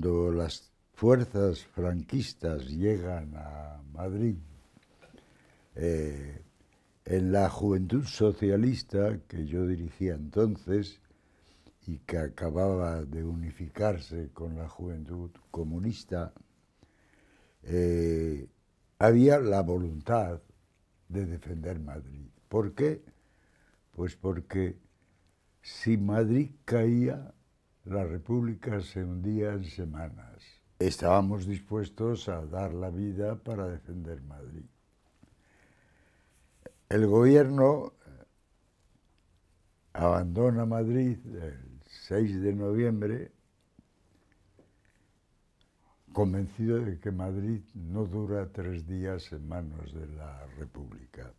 cuando las fuerzas franquistas llegan a Madrid, eh, en la juventud socialista que yo dirigía entonces y que acababa de unificarse con la juventud comunista, eh, había la voluntad de defender Madrid. ¿Por qué? Pues porque si Madrid caía, la República se hundía en semanas. Estábamos dispuestos a dar la vida para defender Madrid. El gobierno eh, abandona Madrid el 6 de noviembre, convencido de que Madrid no dura tres días en manos de la República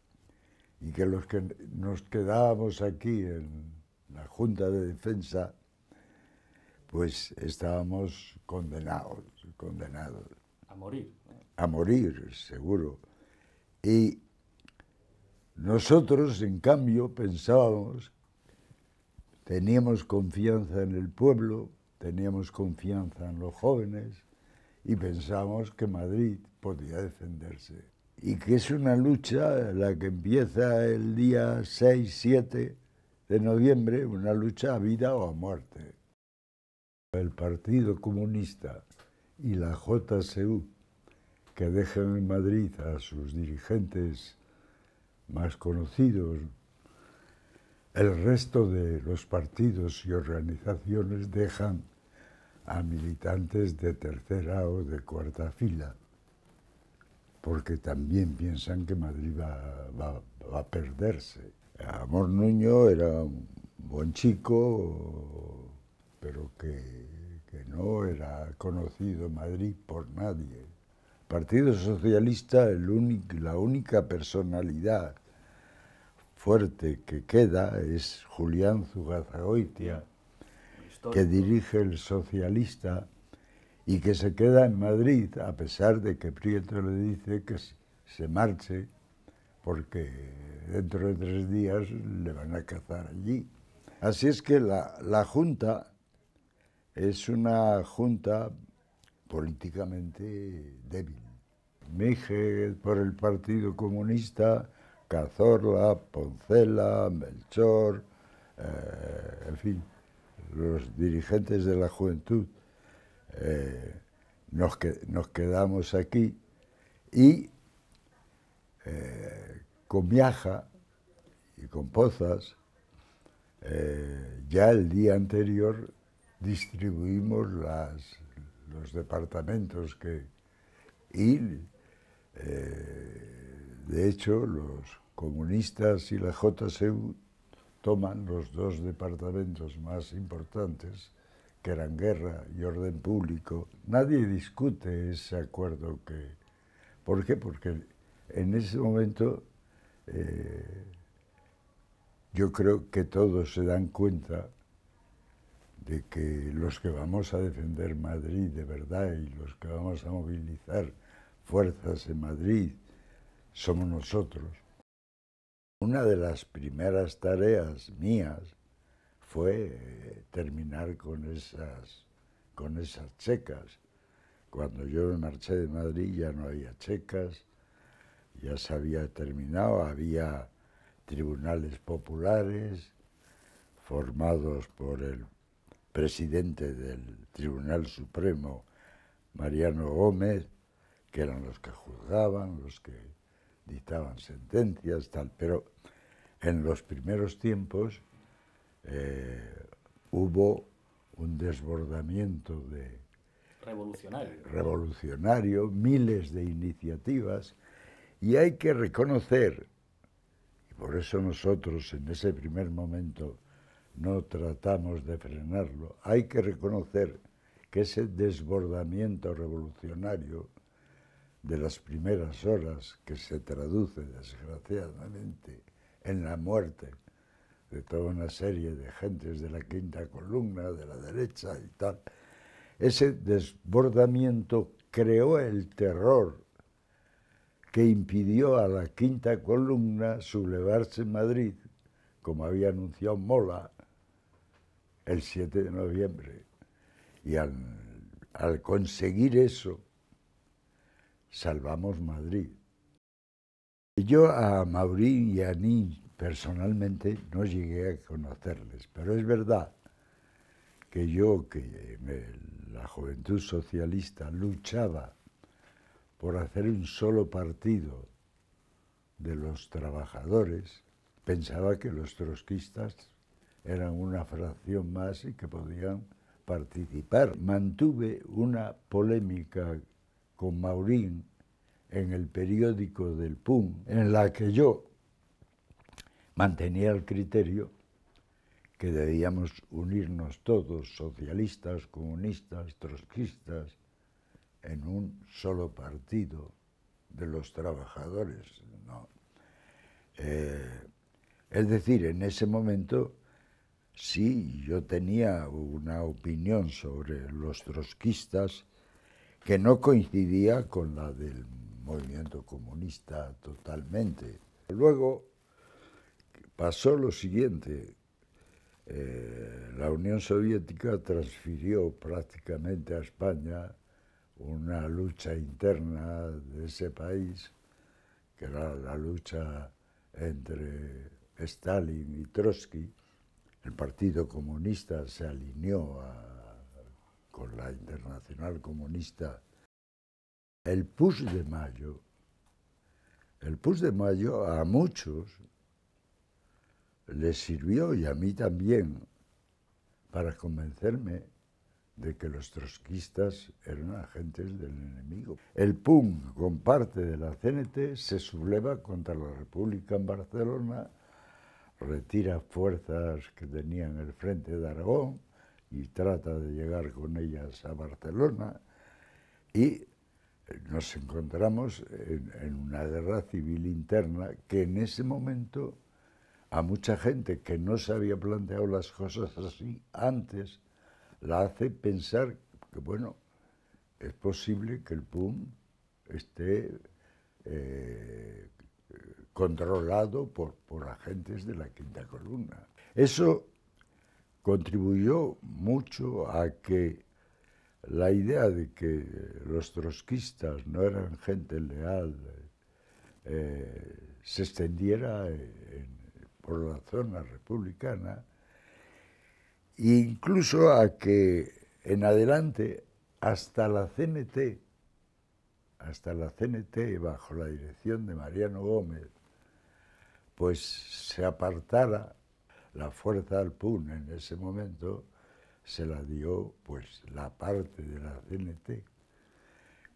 y que los que nos quedábamos aquí en la Junta de Defensa pues estábamos condenados, condenados. A morir. Eh. A morir, seguro. Y nosotros, en cambio, pensábamos, teníamos confianza en el pueblo, teníamos confianza en los jóvenes y pensábamos que Madrid podía defenderse. Y que es una lucha la que empieza el día 6-7 de noviembre, una lucha a vida o a muerte el Partido Comunista y la JCU, que dejan en Madrid a sus dirigentes más conocidos, el resto de los partidos y organizaciones dejan a militantes de tercera o de cuarta fila, porque también piensan que Madrid va, va a perderse. Amor Nuño era un buen chico, pero que, que no era conocido Madrid por nadie. Partido Socialista, el único, la única personalidad fuerte que queda es Julián Zugazagoitia, que dirige el socialista y que se queda en Madrid, a pesar de que Prieto le dice que se marche, porque dentro de tres días le van a cazar allí. Así es que la, la Junta es una junta políticamente débil. Mije por el Partido Comunista, Cazorla, Poncela, Melchor, eh, en fin, los dirigentes de la juventud. Eh, nos, quedamos aquí y eh, con Miaja y con Pozas, ya el día anterior distribuimos las, los departamentos que... Y, eh, de hecho, los comunistas y la JCU toman los dos departamentos más importantes, que eran guerra y orden público. Nadie discute ese acuerdo que... ¿Por qué? Porque en ese momento eh, yo creo que todos se dan cuenta de que los que vamos a defender Madrid de verdad y los que vamos a movilizar fuerzas en Madrid somos nosotros. Una de las primeras tareas mías fue eh, terminar con esas, con esas checas. Cuando yo me marché de Madrid ya no había checas, ya se había terminado, había tribunales populares formados por el presidente del Tribunal Supremo, Mariano Gómez, que eran los que juzgaban, los que dictaban sentencias, tal. Pero en los primeros tiempos eh, hubo un desbordamiento de revolucionario. revolucionario, miles de iniciativas, y hay que reconocer, y por eso nosotros en ese primer momento no tratamos de frenarlo. Hay que reconocer que ese desbordamiento revolucionario de las primeras horas, que se traduce desgraciadamente en la muerte de toda una serie de gentes de la quinta columna, de la derecha y tal, ese desbordamiento creó el terror que impidió a la quinta columna sublevarse en Madrid, como había anunciado Mola, el 7 de noviembre. Y al, conseguir eso, salvamos Madrid. Yo a Maurín y a Nin personalmente no llegué a conocerles, pero es verdad que yo, que la juventud socialista luchaba por hacer un solo partido de los trabajadores, pensaba que los trotskistas eran una fracción más y que podían participar. Mantuve una polémica con Maurín en el periódico del PUM, en la que yo mantenía el criterio que debíamos unirnos todos, socialistas, comunistas, trotskistas, en un solo partido de los trabajadores. Eh, es decir, en ese momento Sí, yo tenía una opinión sobre los trotskistas que no coincidía con la del movimiento comunista totalmente. Luego pasó lo siguiente, eh, la Unión Soviética transfirió prácticamente a España una lucha interna de ese país, que era la lucha entre Stalin y Trotsky, el Partido Comunista se alineó con la Internacional Comunista. El Push de Mayo, el Push de Mayo a muchos les sirvió y a mí también para convencerme de que los trotskistas eran agentes del enemigo. El PUM, con parte de la CNT, se subleva contra la República en Barcelona retira fuerzas que tenían el frente de Aragón y trata de llegar con ellas a Barcelona y eh, nos encontramos en, una guerra civil interna que en ese momento a mucha gente que no se había planteado las cosas así antes la hace pensar que bueno es posible que el PUM esté eh, controlado por, agentes de la quinta columna. Eso contribuyó mucho a que la idea de que los trotskistas no eran gente leal eh, se extendiera por la zona republicana incluso a que en adelante hasta la CNT, hasta la CNT bajo la dirección de Mariano Gómez, pues se apartara la fuerza al PUN en ese momento, se la dio pues la parte de la CNT,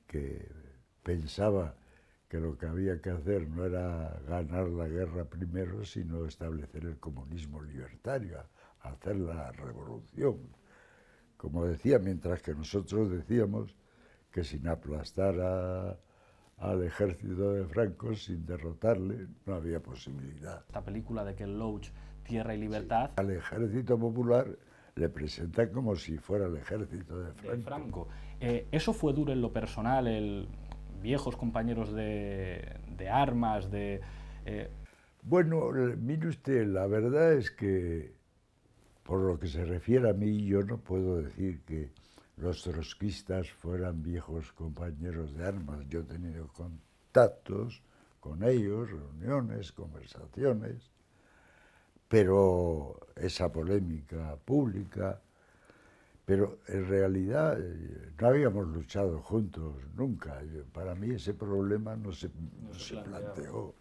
que pensaba que lo que había que hacer no era ganar la guerra primero, sino establecer el comunismo libertario, hacer la revolución. Como decía, mientras que nosotros decíamos que sin aplastar a, al ejército de Franco sin derrotarle, no había posibilidad. Esta película de Ken Loach, Tierra y Libertad. Al ejército popular le presenta como si fuera el ejército de Franco. Eh, eso fue duro en lo personal, el viejos compañeros de, armas, de... Eh, bueno, mire usted, la verdad es que por lo que se refiere a mí, yo no puedo decir que los trotskistas fueran viejos compañeros de armas. Yo he tenido contactos con ellos, reuniones, conversaciones, pero esa polémica pública, pero en realidad eh, no habíamos luchado juntos nunca. Para mí ese problema no se, no se planteó.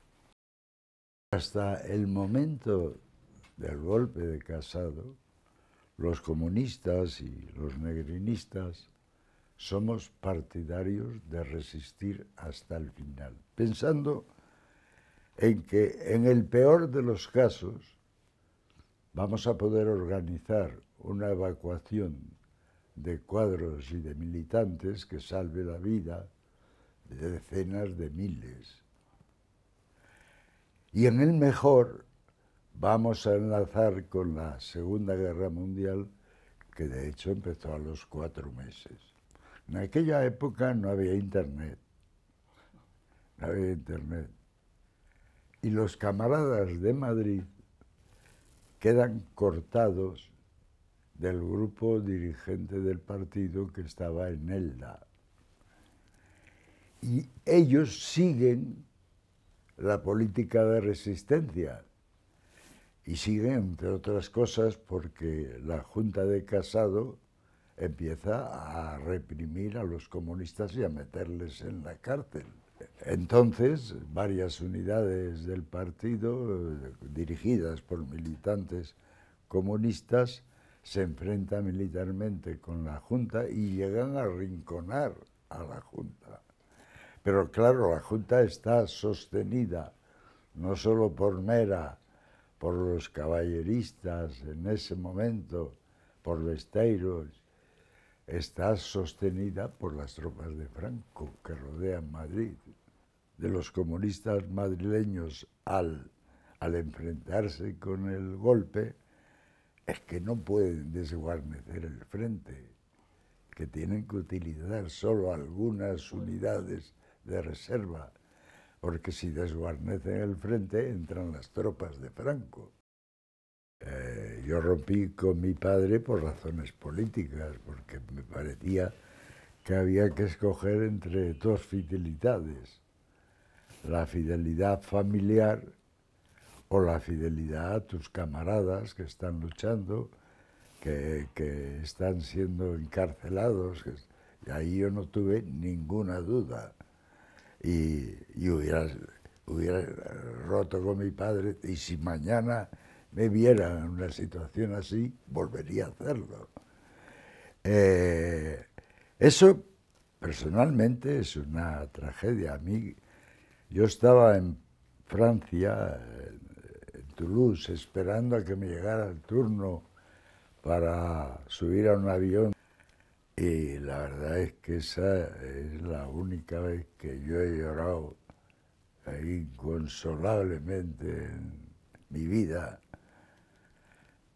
Hasta el momento del golpe de Casado, los comunistas y los negrinistas somos partidarios de resistir hasta el final, pensando en que en el peor de los casos vamos a poder organizar una evacuación de cuadros y de militantes que salve la vida de decenas de miles. Y en el mejor vamos a enlazar con la Segunda Guerra Mundial, que de hecho empezó a los cuatro meses. En aquella época no había internet, no había internet. Y los camaradas de Madrid quedan cortados del grupo dirigente del partido que estaba en Elda. Y ellos siguen la política de resistencia y sigue, entre otras cosas, porque la Junta de Casado empieza a reprimir a los comunistas y a meterles en la cárcel. Entonces, varias unidades del partido, dirigidas por militantes comunistas, se enfrentan militarmente con la Junta y llegan a rinconar a la Junta. Pero claro, la Junta está sostenida no solo por Mera por los caballeristas en ese momento, por Besteiros, está sostenida por las tropas de Franco que rodean Madrid. De los comunistas madrileños al, al enfrentarse con el golpe, es que no pueden desguarnecer el frente, que tienen que utilizar solo algunas unidades de reserva porque si desguarnecen el frente entran las tropas de Franco. Eh, yo rompí con mi padre por razones políticas, porque me parecía que había que escoger entre dos fidelidades, la fidelidad familiar o la fidelidad a tus camaradas que están luchando, que, están siendo encarcelados. y ahí yo no tuve ninguna duda y, hubiera, roto con mi padre y si mañana me viera en una situación así, volvería a hacerlo. Eh, eso personalmente es una tragedia. A mí, yo estaba en Francia, en Toulouse, esperando a que me llegara el turno para subir a un avión y la verdad es que esa es la única vez que yo he llorado inconsolablemente en mi vida.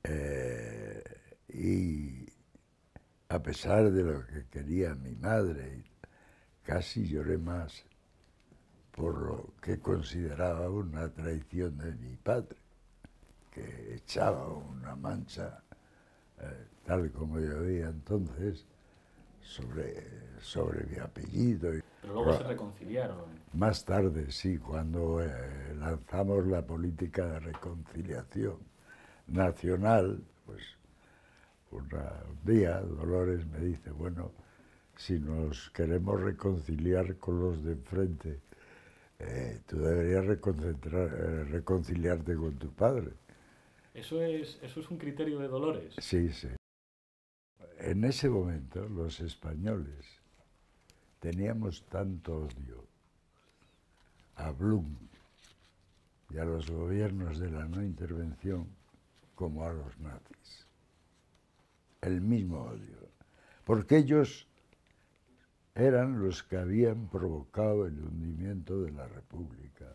Eh, y a pesar de lo que quería mi madre, casi lloré más por lo que consideraba una traición de mi padre, que echaba una mancha eh, tal como yo veía entonces sobre, sobre mi apellido. Pero luego se reconciliaron. Más tarde, sí, cuando eh, lanzamos la política de reconciliación nacional, pues un día Dolores me dice, bueno, si nos queremos reconciliar con los de enfrente, eh, tú deberías eh, reconciliarte con tu padre. Eso es, eso es un criterio de Dolores. Sí, sí. En ese momento los españoles teníamos tanto odio a Blum y a los gobiernos de la no intervención como a los nazis. El mismo odio. Porque ellos eran los que habían provocado el hundimiento de la República.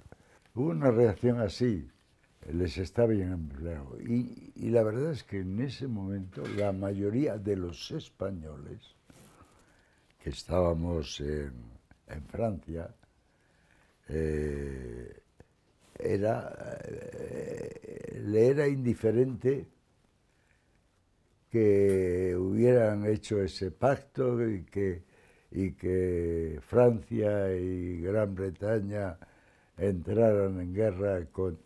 Hubo una reacción así, les está bien empleado. Y, y, la verdad es que en ese momento la mayoría de los españoles que estábamos en, Francia eh, era, eh, le era indiferente que hubieran hecho ese pacto y que, y que Francia y Gran Bretaña entraran en guerra con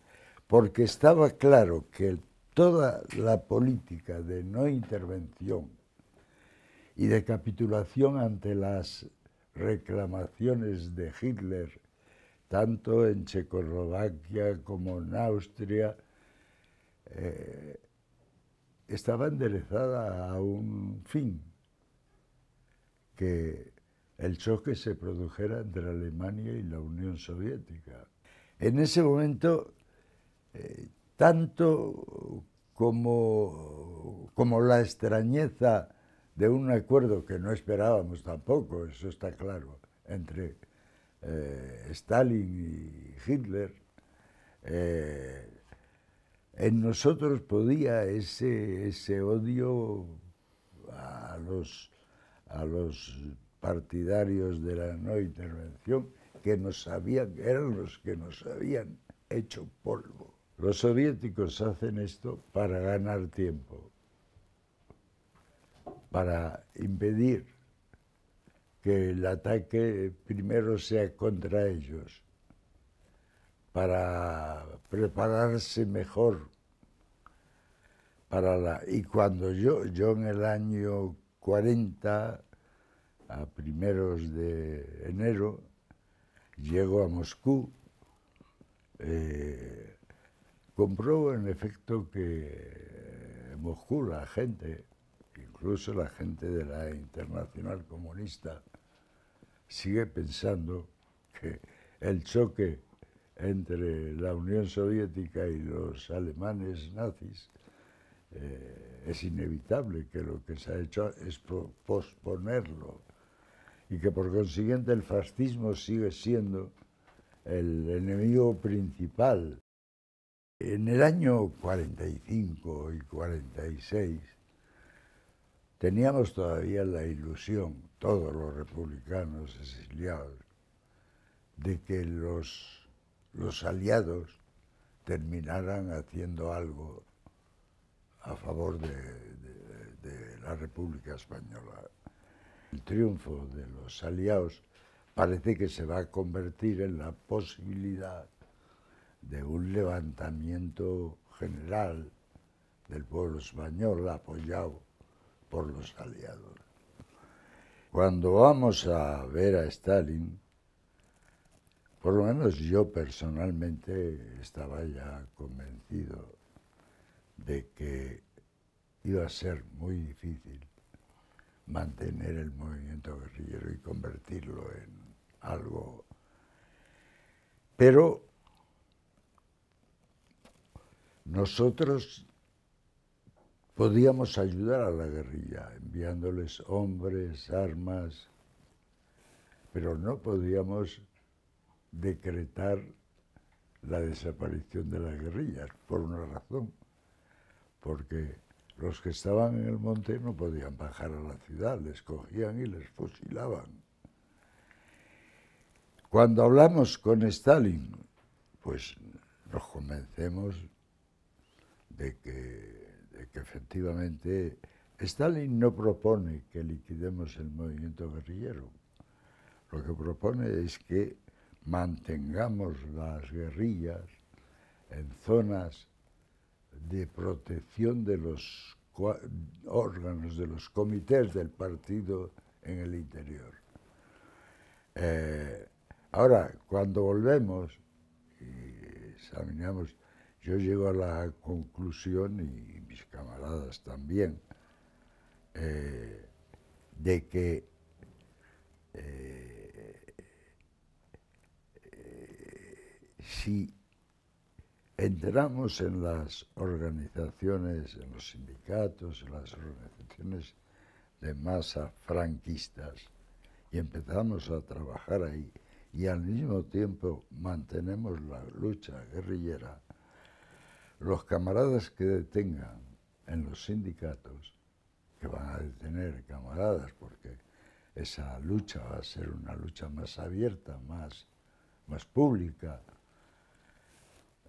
porque estaba claro que toda la política de no intervención y de capitulación ante las reclamaciones de Hitler, tanto en Checoslovaquia como en Austria, eh, estaba enderezada a un fin, que el choque se produjera entre Alemania y la Unión Soviética. En ese momento eh, tanto como, como la extrañeza de un acuerdo que no esperábamos tampoco, eso está claro, entre eh, Stalin y Hitler, eh, en nosotros podía ese, ese odio a los, a los partidarios de la no intervención que nos que eran los que nos habían hecho polvo. Los soviéticos hacen esto para ganar tiempo, para impedir que el ataque primero sea contra ellos, para prepararse mejor para la... Y cuando yo, yo en el año 40, a primeros de enero, llego a Moscú, eh, Comprobo en efecto que eh, Moscú, la gente, incluso la gente de la Internacional Comunista, sigue pensando que el choque entre la Unión Soviética y los alemanes nazis eh, es inevitable, que lo que se ha hecho es posponerlo y que por consiguiente el fascismo sigue siendo el enemigo principal en el año 45 y 46 teníamos todavía la ilusión, todos los republicanos exiliados, de que los, los aliados terminaran haciendo algo a favor de la República Española. El triunfo de los aliados parece que se va a convertir en la posibilidad de un levantamiento general del pueblo español apoyado por los aliados. Cuando vamos a ver a Stalin, por lo menos yo personalmente estaba ya convencido de que iba a ser muy difícil mantener el movimiento guerrillero y convertirlo en algo. Pero nosotros podíamos ayudar a la guerrilla enviándoles hombres, armas, pero no podíamos decretar la desaparición de las guerrillas, por una razón, porque los que estaban en el monte no podían bajar a la ciudad, les cogían y les fusilaban. Cuando hablamos con Stalin, pues nos convencemos de que, efectivamente Stalin no propone que liquidemos el movimiento guerrillero. Lo que propone es que mantengamos las guerrillas en zonas de protección de los órganos, de los comités del partido en el interior. Eh, ahora, cuando volvemos y examinamos yo llego a la conclusión, y mis camaradas también, eh, de que eh, eh, si entramos en las organizaciones, en los sindicatos, en las organizaciones de masa franquistas, y empezamos a trabajar ahí, y al mismo tiempo mantenemos la lucha guerrillera, los camaradas que detengan en los sindicatos, que van a detener camaradas porque esa lucha va a ser una lucha más abierta, más, más pública,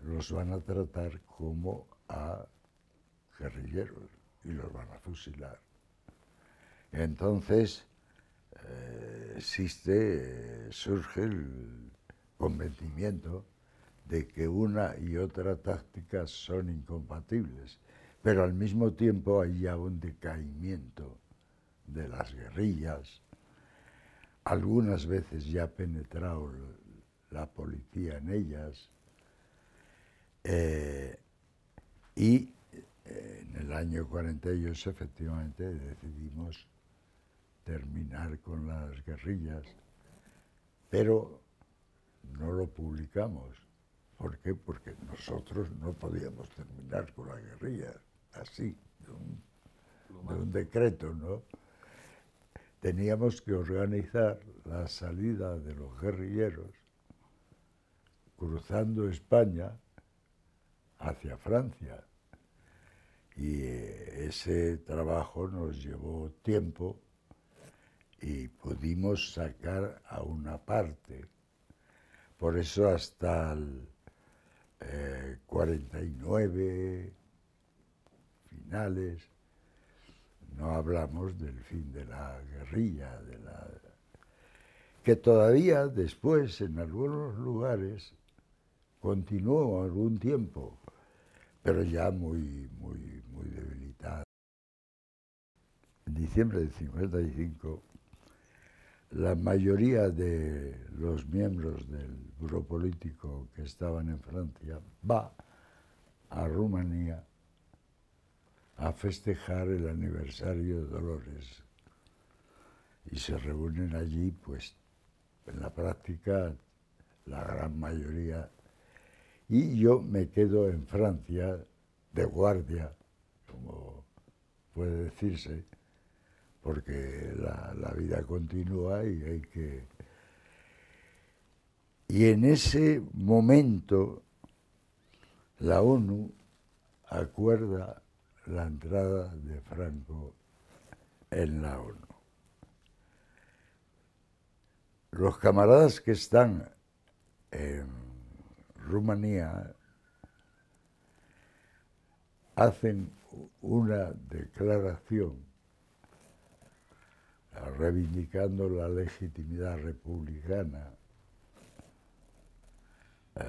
los van a tratar como a guerrilleros y los van a fusilar. Entonces eh, existe, eh, surge el convencimiento de que una y otra táctica son incompatibles, pero al mismo tiempo hay ya un decaimiento de las guerrillas, algunas veces ya ha penetrado la policía en ellas, eh, y eh, en el año 48 efectivamente decidimos terminar con las guerrillas, pero no lo publicamos ¿Por qué? Porque nosotros no podíamos terminar con la guerrilla así, de un, decreto, ¿no? Teníamos que organizar la salida de los guerrilleros cruzando España hacia Francia. Y eh, ese trabajo nos llevó tiempo y pudimos sacar a una parte. Por eso hasta el 49, eh, finales. No hablamos del fin de la guerrilla, de la que todavía después en algunos lugares continuó algún tiempo, pero ya muy, muy, muy debilitada. En diciembre de 55 la mayoría de los miembros del grupo Político que estaban en Francia va a Rumanía a festejar el aniversario de Dolores. Y se reúnen allí, pues, en la práctica, la gran mayoría. Y yo me quedo en Francia de guardia, como puede decirse, porque la, vida continúa y hay que... Y en ese momento la ONU acuerda la entrada de Franco en la ONU. Los camaradas que están en Rumanía hacen una declaración reivindicando la legitimidad republicana, eh,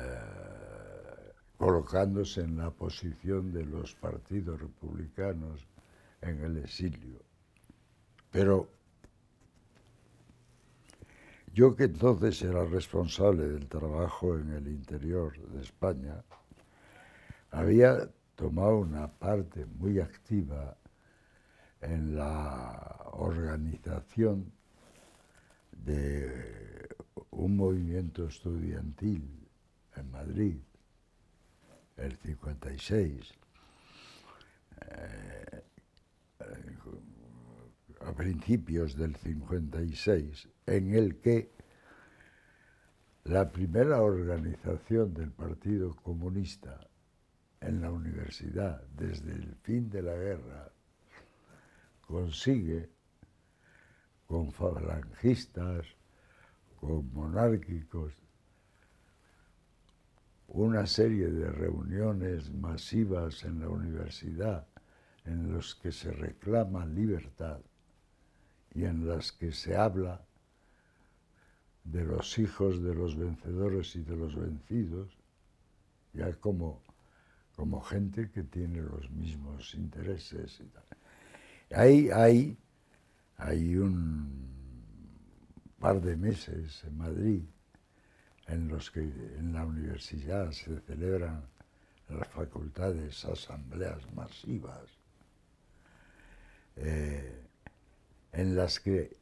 colocándose en la posición de los partidos republicanos en el exilio. Pero yo que entonces era responsable del trabajo en el interior de España, había tomado una parte muy activa en la organización de un movimiento estudiantil en Madrid, el 56, eh, a principios del 56, en el que la primera organización del Partido Comunista en la universidad desde el fin de la guerra consigue con falangistas, con monárquicos, una serie de reuniones masivas en la universidad en las que se reclama libertad y en las que se habla de los hijos de los vencedores y de los vencidos, ya como, como gente que tiene los mismos intereses y tal. Hay, hay, un par de meses en Madrid en los que en la universidad se celebran las facultades asambleas masivas, eh, en las que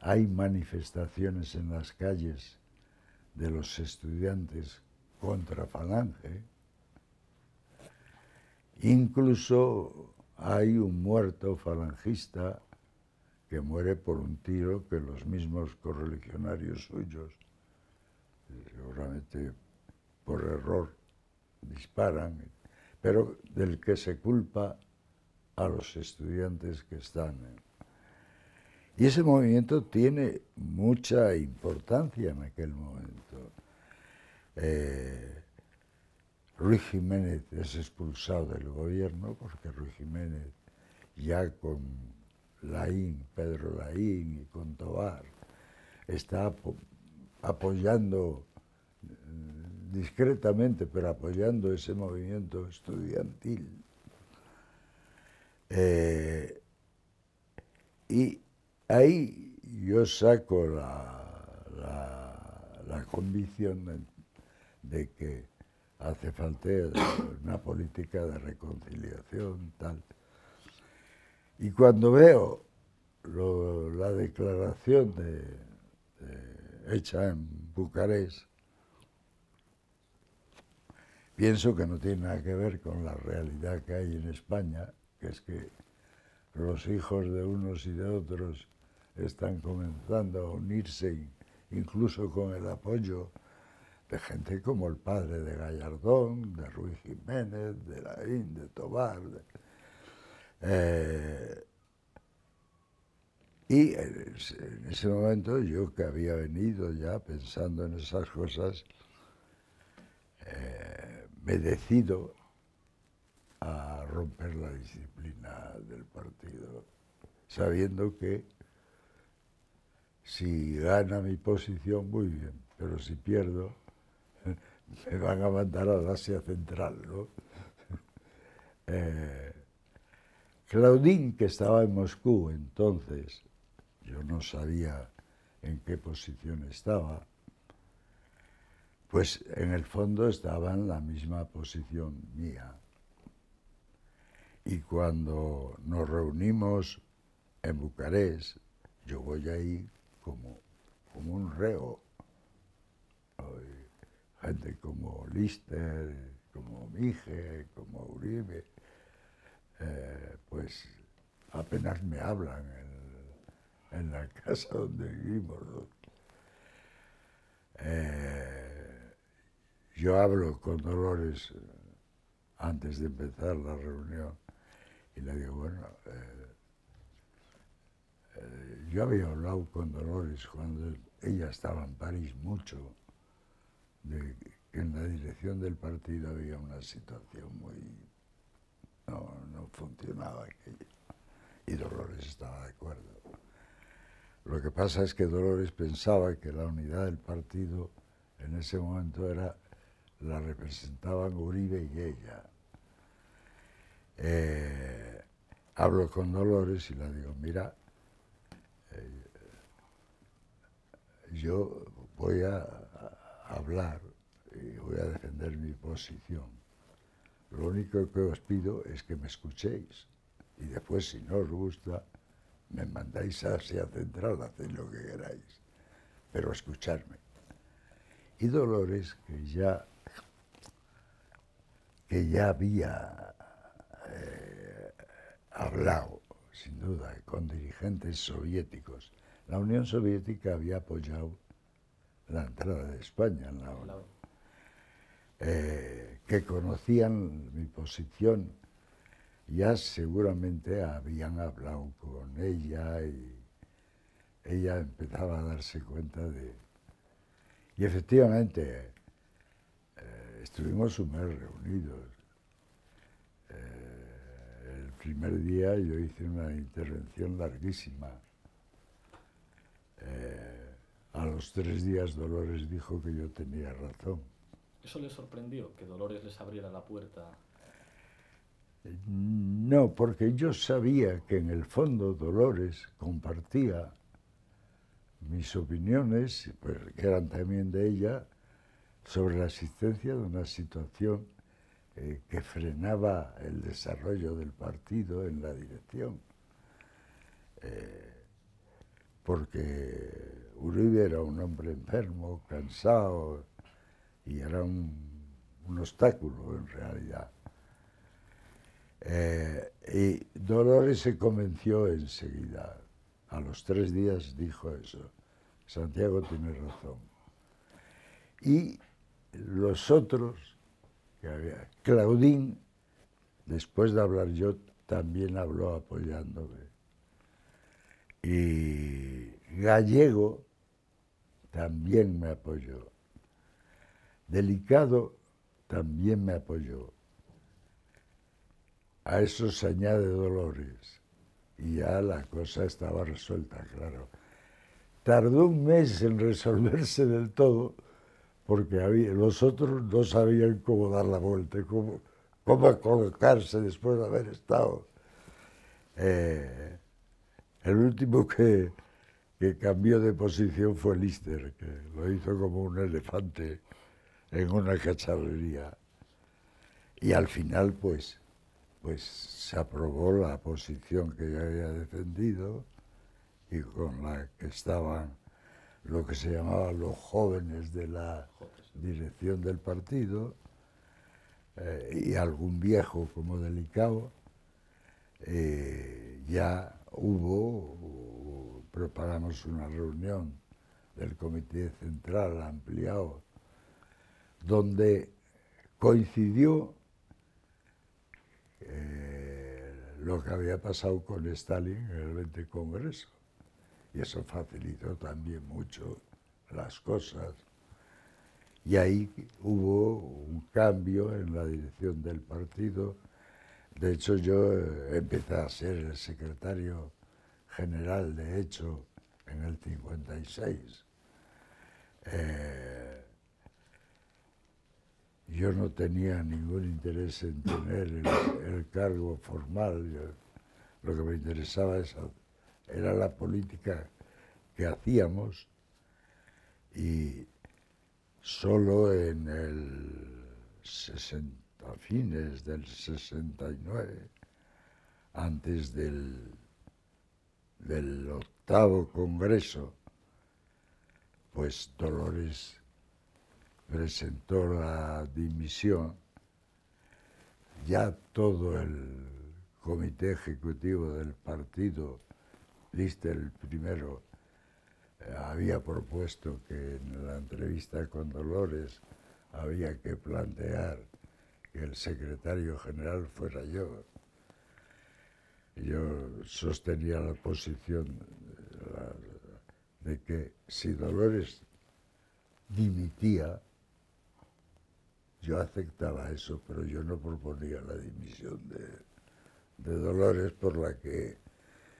hay manifestaciones en las calles de los estudiantes contra Falange, incluso hay un muerto falangista que muere por un tiro que los mismos correligionarios suyos, seguramente por error, disparan, pero del que se culpa a los estudiantes que están. Y ese movimiento tiene mucha importancia en aquel momento. Eh, Ruiz Jiménez es expulsado del gobierno porque Ruiz Jiménez ya con Laín, Pedro Laín y con Tobar está apoyando mm, discretamente, pero apoyando ese movimiento estudiantil. Eh, y ahí yo saco la, la, convicción de que hace falta una política de reconciliación, tal. Y cuando veo la declaración hecha en Bucarest, pienso que no tiene nada que ver con la realidad que hay en España, que es que los hijos de unos y de otros están comenzando a unirse incluso con el apoyo de gente como el padre de Gallardón, de Ruiz Jiménez, de Laín, de Tobar. Eh, y en, ese momento yo que había venido ya pensando en esas cosas, eh, me decido a romper la disciplina del partido, sabiendo que si gana mi posición, muy bien, pero si pierdo, me van a mandar al Asia Central, ¿no? Eh, Claudín, que estaba en Moscú entonces, yo no sabía en qué posición estaba, pues en el fondo estaba en la misma posición mía. Y cuando nos reunimos en Bucarest, yo voy ahí como, como un reo gente como Lister, como Mige, como Uribe, eh, pues apenas me hablan en, la casa donde vivimos. Eh, yo hablo con Dolores eh, antes de empezar la reunión y le digo, bueno, yo había hablado con Dolores cuando ella estaba en París mucho de en la dirección del partido había una situación muy... No, funcionaba aquello. Y Dolores estaba de acuerdo. Lo que pasa es que Dolores pensaba que la unidad del partido en ese momento era la representaban Uribe y ella. Eh, hablo con Dolores y le digo, mira, eh, yo voy a hablar y eh, voy a defender mi posición. Lo único que os pido es que me escuchéis y después, si no os gusta, me mandáis hacia central, haced lo que queráis, pero escucharme. Y Dolores, que ya, que ya había eh, hablado, sin duda, con dirigentes soviéticos, la Unión Soviética había apoyado la entrada de España en eh, que conocían mi posición, ya seguramente habían hablado con ella y ella empezaba a darse cuenta de... Y efectivamente, eh, estuvimos un reunidos. Eh, el primer día yo hice una intervención larguísima. A los tres días Dolores dijo que yo tenía razón. ¿Eso le sorprendió, que Dolores les abriera la puerta? No, porque yo sabía que en el fondo Dolores compartía mis opiniones, pues, que eran también de ella, sobre la existencia de una situación eh, que frenaba el desarrollo del partido en la dirección. Eh, porque Uribe era un hombre enfermo, cansado, y era un, obstáculo en realidad. Eh, y Dolores se convenció enseguida. A los tres días dijo eso. Santiago tiene razón. Y los otros, que Claudín, después de hablar yo, también habló apoyándome. Y Gallego, también me apoyó. Delicado también me apoyó. A eso se añade Dolores. Y ya la cosa estaba resuelta, claro. Tardó un mes en resolverse del todo, porque había, los otros no sabían cómo dar la vuelta, cómo, cómo colocarse después de haber estado. Eh, el último que, que cambió de posición fue Lister, que lo hizo como un elefante en una cacharrería. Y al final, pues, pues se aprobó la posición que yo había defendido y con la que estaban lo que se llamaban los jóvenes de la dirección del partido eh, y algún viejo como delicado, eh, ya hubo preparamos una reunión del Comité Central ampliado, donde coincidió eh, lo que había pasado con Stalin en el 20 Congreso. Y eso facilitó también mucho las cosas. Y ahí hubo un cambio en la dirección del partido. De hecho, yo empecé a ser el secretario general, de hecho, en el 56. Eh, yo no tenía ningún interés en tener el, cargo formal, lo que me interesaba era la política que hacíamos y solo en el 60, fines del 69, antes del del octavo Congreso, pues Dolores presentó la dimisión, ya todo el comité ejecutivo del partido, lista el primero, eh, había propuesto que en la entrevista con Dolores había que plantear que el secretario general fuera yo. Yo sostenía la posición eh, de que si Dolores dimitía, yo aceptaba eso, pero yo no proponía la dimisión de, Dolores por la que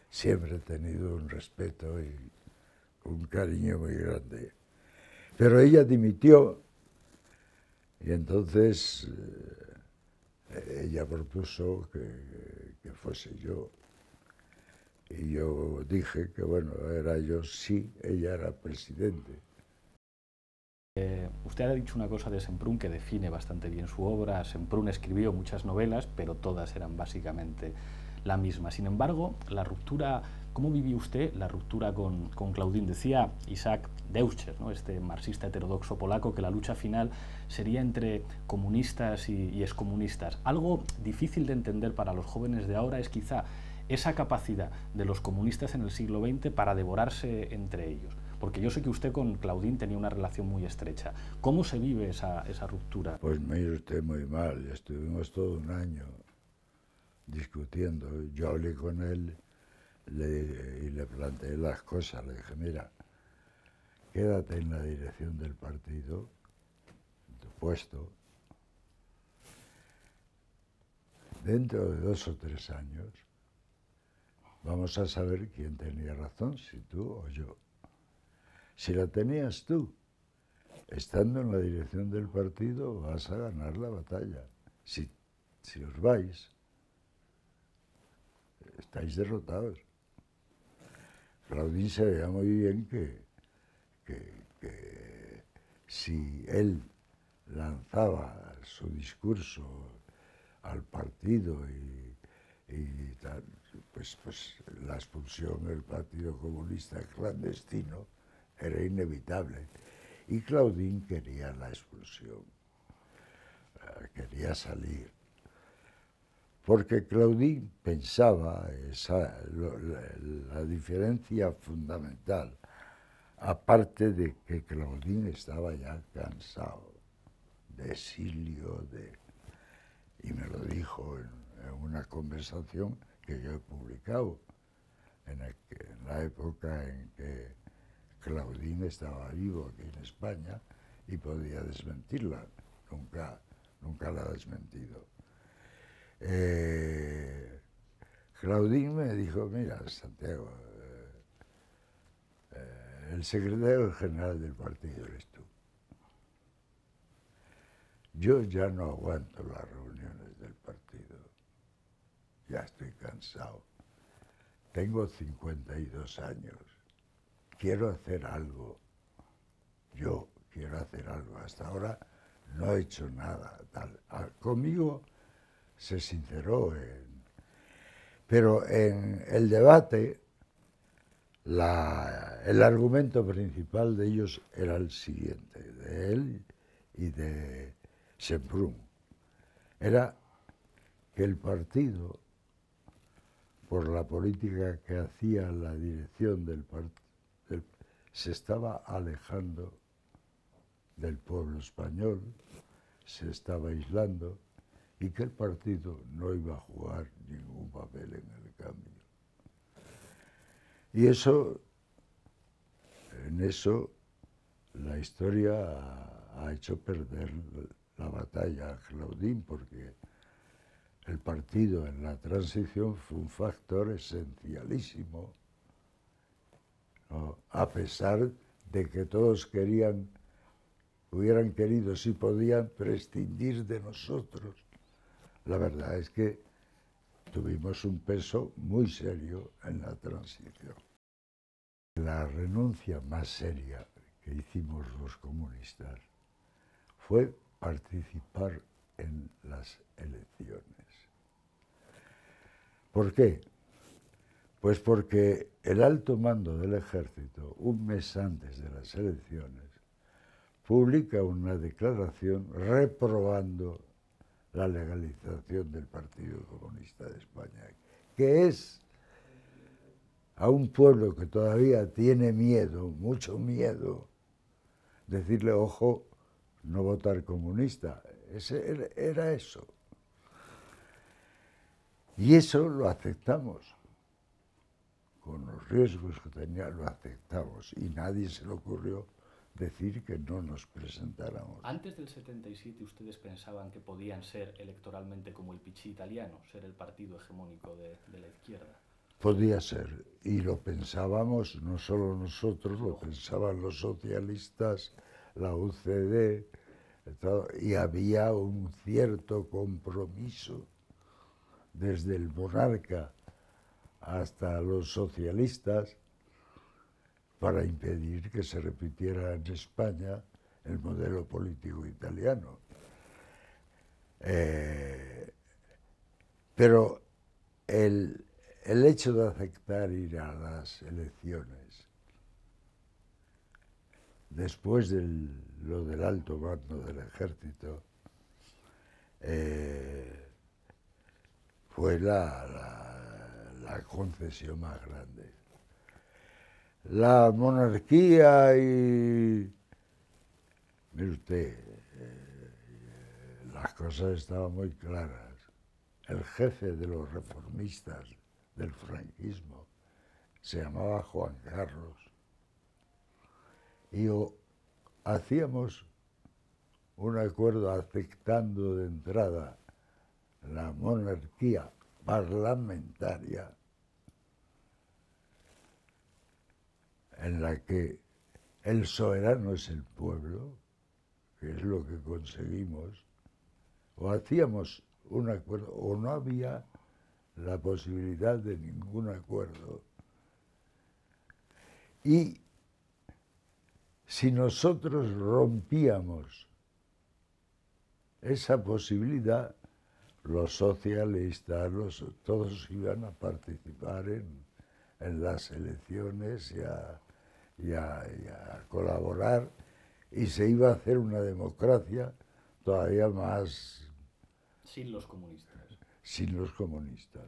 siempre he tenido un respeto y un cariño muy grande. Pero ella dimitió y entonces eh, ella propuso que que fuese yo. Y yo dije que, bueno, era yo sí, ella era presidente. Eh, usted ha dicho una cosa de Semprún que define bastante bien su obra. Semprún escribió muchas novelas, pero todas eran básicamente la misma. Sin embargo, la ruptura ¿Cómo vivió usted la ruptura con, con Claudín? Decía Isaac Deutscher, ¿no? este marxista heterodoxo polaco, que la lucha final sería entre comunistas y, excomunistas. Algo difícil de entender para los jóvenes de ahora es quizá esa capacidad de los comunistas en el siglo XX para devorarse entre ellos. Porque yo sé que usted con Claudín tenía una relación muy estrecha. ¿Cómo se vive esa, esa ruptura? Pues mire usted muy mal. Estuvimos todo un año discutiendo. Yo hablé con él y le planteé las cosas. Le dije, mira, quédate en la dirección del partido, en tu puesto. Dentro de dos o tres años vamos a saber quién tenía razón, si tú o yo. Si la tenías tú, estando en la dirección del partido vas a ganar la batalla. Si, si os vais, estáis derrotados. Claudín se muy bien que, si él lanzaba su discurso al partido y, tal, pues, pues la expulsión del Partido Comunista clandestino era inevitable. Y Claudín quería la expulsión, eh, quería salir porque Claudín pensaba esa, la, diferencia fundamental, aparte de que Claudín estaba ya cansado de exilio, de, y me lo dijo en, una conversación que yo he publicado, en, en la época en que Claudín estaba vivo aquí en España y podía desmentirla, nunca, nunca la ha desmentido. Eh, Claudín me dijo, mira, Santiago, eh, eh, el secretario general del partido eres tú. Yo ya no aguanto las reuniones del partido. Ya estoy cansado. Tengo 52 años. Quiero hacer algo. Yo quiero hacer algo. Hasta ahora no he hecho nada. Ah, conmigo se sinceró. Pero en el debate, el argumento principal de ellos era el siguiente, de él y de Semprún. Era que el partido, por la política que hacía la dirección del partido, se estaba alejando del pueblo español, se estaba aislando y que el partido no iba a jugar ningún papel en el cambio. Y eso, en eso, la historia ha, hecho perder la batalla a Claudín, porque el partido en la transición fue un factor esencialísimo, a pesar de que todos querían, hubieran querido, si podían, prescindir de nosotros la verdad es que tuvimos un peso muy serio en la transición. La renuncia más seria que hicimos los comunistas fue participar en las elecciones. ¿Por qué? Pues porque el alto mando del ejército, un mes antes de las elecciones, publica una declaración reprobando la legalización del Partido Comunista de España, que es a un pueblo que todavía tiene miedo, mucho miedo, decirle, ojo, no votar comunista. era eso. Y eso lo aceptamos. Con los riesgos que tenía, lo aceptamos. Y nadie se le ocurrió decir que no nos presentáramos. Antes del 77 ustedes pensaban que podían ser electoralmente como el Pichi italiano, ser el partido hegemónico de, de la izquierda. Podía ser, y lo pensábamos no solo nosotros, lo pensaban los socialistas, la UCD, y había un cierto compromiso desde el monarca hasta los socialistas para impedir que se repitiera en España el modelo político italiano. Eh, pero el, hecho de aceptar ir a las elecciones después de lo del alto mando del ejército eh, fue la concesión más grande la monarquía y... Mire usted, eh, las cosas estaban muy claras. El jefe de los reformistas del franquismo se llamaba Juan Carlos. Y hacíamos un acuerdo aceptando de entrada la monarquía parlamentaria en la que el soberano es el pueblo, que es lo que conseguimos, o hacíamos un acuerdo, o no había la posibilidad de ningún acuerdo. Y si nosotros rompíamos esa posibilidad, los socialistas, todos iban a participar en, en las elecciones y a, y a, colaborar y se iba a hacer una democracia todavía más... Sin los comunistas. Sin los comunistas.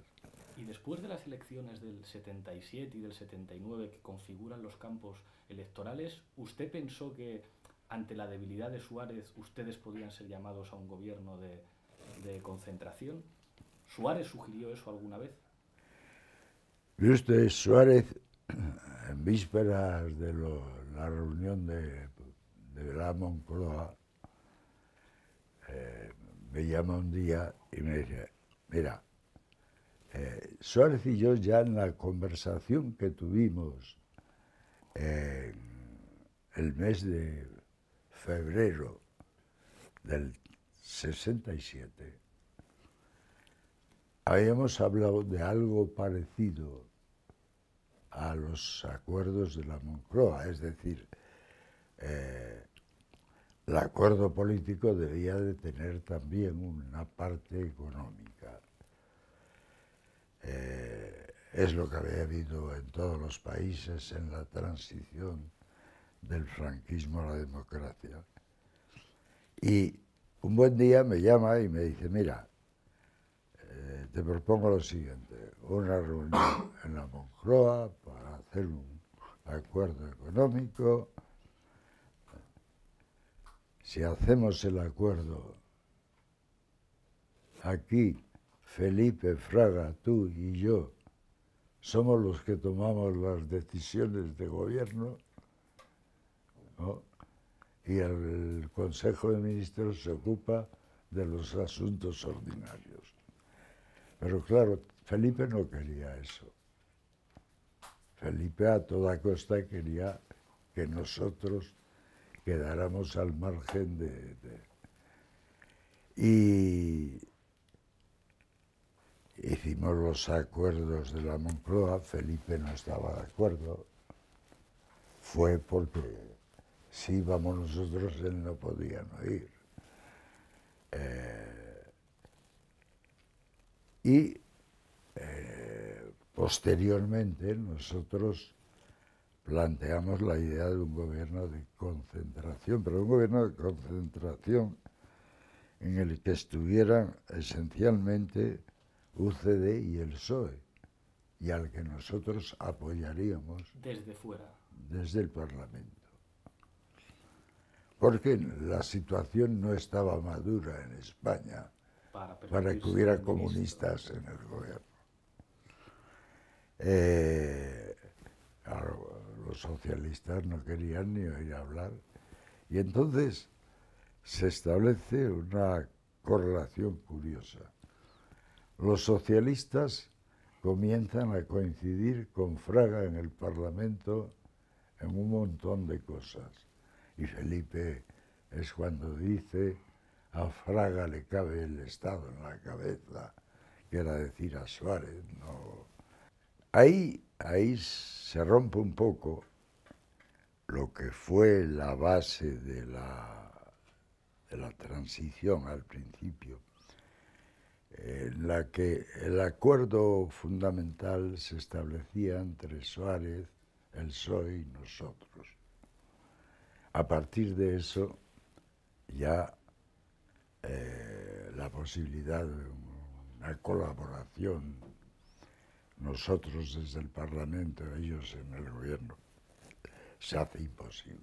Y después de las elecciones del 77 y del 79 que configuran los campos electorales, ¿usted pensó que ante la debilidad de Suárez ustedes podían ser llamados a un gobierno de, de concentración? ¿Suárez sugirió eso alguna vez? usted Suárez en vísperas de la reunión de, la Moncloa, eh, me llama un día y me dice, mira, eh, Suárez y yo ya en la conversación que tuvimos el mes de febrero del 67, habíamos hablado de algo parecido a los acuerdos de la Moncloa, es decir, eh, el acuerdo político debía de tener también una parte económica. Eh, es lo que había habido en todos los países en la transición del franquismo a la democracia. Y un buen día me llama y me dice, mira, te propongo lo siguiente, una reunión en la Moncloa para hacer un acuerdo económico. Si hacemos el acuerdo aquí, Felipe, Fraga, tú y yo, somos los que tomamos las decisiones de gobierno y el Consejo de Ministros se ocupa de los asuntos ordinarios. Pero claro, Felipe no quería eso. Felipe a toda costa quería que nosotros quedáramos al margen de... Y hicimos los acuerdos de la Moncloa, Felipe no estaba de acuerdo, fue porque si íbamos nosotros él no podía no ir. Eh, y eh, posteriormente nosotros planteamos la idea de un gobierno de concentración, pero un gobierno de concentración en el que estuvieran esencialmente UCD y el PSOE, y al que nosotros apoyaríamos desde fuera, desde el Parlamento. Porque la situación no estaba madura en España para, que hubiera comunistas en el gobierno. Eh, los socialistas no querían ni oír hablar. Y entonces se establece una correlación curiosa. Los socialistas comienzan a coincidir con Fraga en el Parlamento en un montón de cosas. Y Felipe es cuando dice a Fraga le cabe el Estado en la cabeza, que era decir a Suárez. No. Ahí, ahí se rompe un poco lo que fue la base de la, de la transición al principio, en la que el acuerdo fundamental se establecía entre Suárez, el PSOE y nosotros. A partir de eso ya eh, la posibilidad de una colaboración, nosotros desde el Parlamento, ellos en el gobierno, se hace imposible.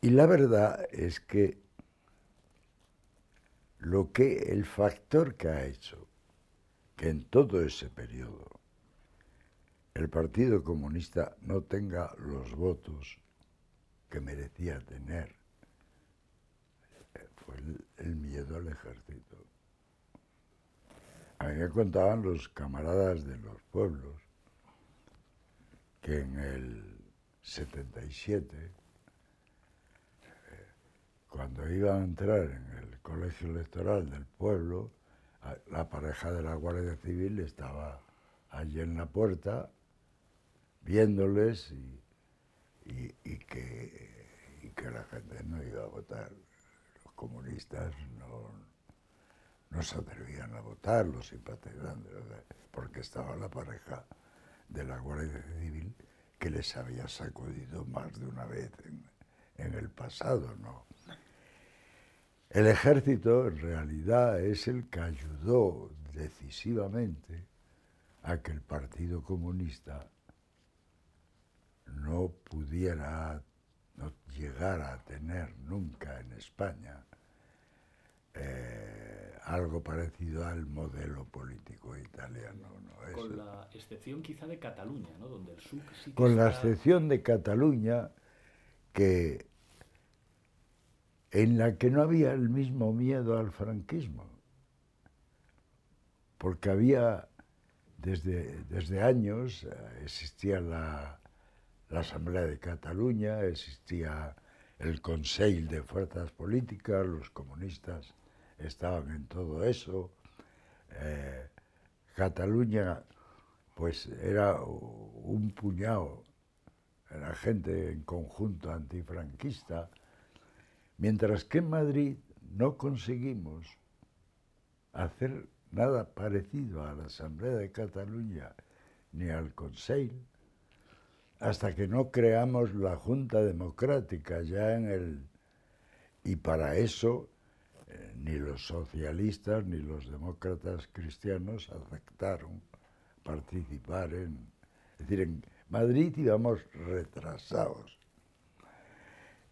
Y la verdad es que lo que el factor que ha hecho que en todo ese periodo el Partido Comunista no tenga los votos que merecía tener el, miedo al ejército. A mí me contaban los camaradas de los pueblos que en el 77, eh, cuando iba a entrar en el colegio electoral del pueblo, la pareja de la Guardia Civil estaba allí en la puerta viéndoles y que la gente no iba a votar comunistas no, no se atrevían a votar, los simpatizantes, porque estaba la pareja de la Guardia Civil que les había sacudido más de una vez en, el pasado, ¿no? El ejército en realidad es el que ayudó decisivamente a que el Partido Comunista no pudiera, no a tener nunca en España eh, algo parecido al modelo político italiano. Con la excepción quizá de Cataluña, ¿no? Donde el Con la excepción de Cataluña, que en la que no había el mismo miedo al franquismo, porque había desde, desde años, eh, existía la, Asamblea de Cataluña, existía el Consejo de Fuerzas Políticas, los comunistas estaban en todo eso. Eh, Cataluña, pues era un puñado, la gente en conjunto antifranquista, mientras que en Madrid no conseguimos hacer nada parecido a la Asamblea de Cataluña ni al Conseil hasta que no creamos la Junta Democrática ya en el... Y para eso ni los socialistas ni los demócratas cristianos aceptaron participar en... Es decir, en Madrid íbamos retrasados.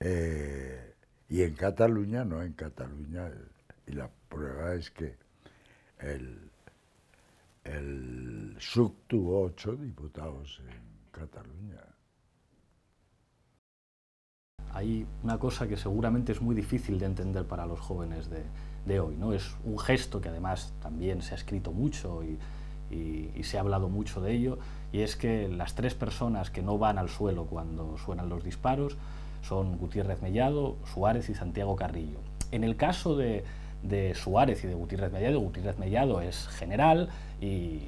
Eh, y en Cataluña, no, en Cataluña, y la prueba es que el, el SUC tuvo ocho diputados en Cataluña hay una cosa que seguramente es muy difícil de entender para los jóvenes de, hoy. ¿no? Es un gesto que además también se ha escrito mucho y, se ha hablado mucho de ello, y es que las tres personas que no van al suelo cuando suenan los disparos son Gutiérrez Mellado, Suárez y Santiago Carrillo. En el caso de, de Suárez y de Gutiérrez Mellado, Gutiérrez Mellado es general y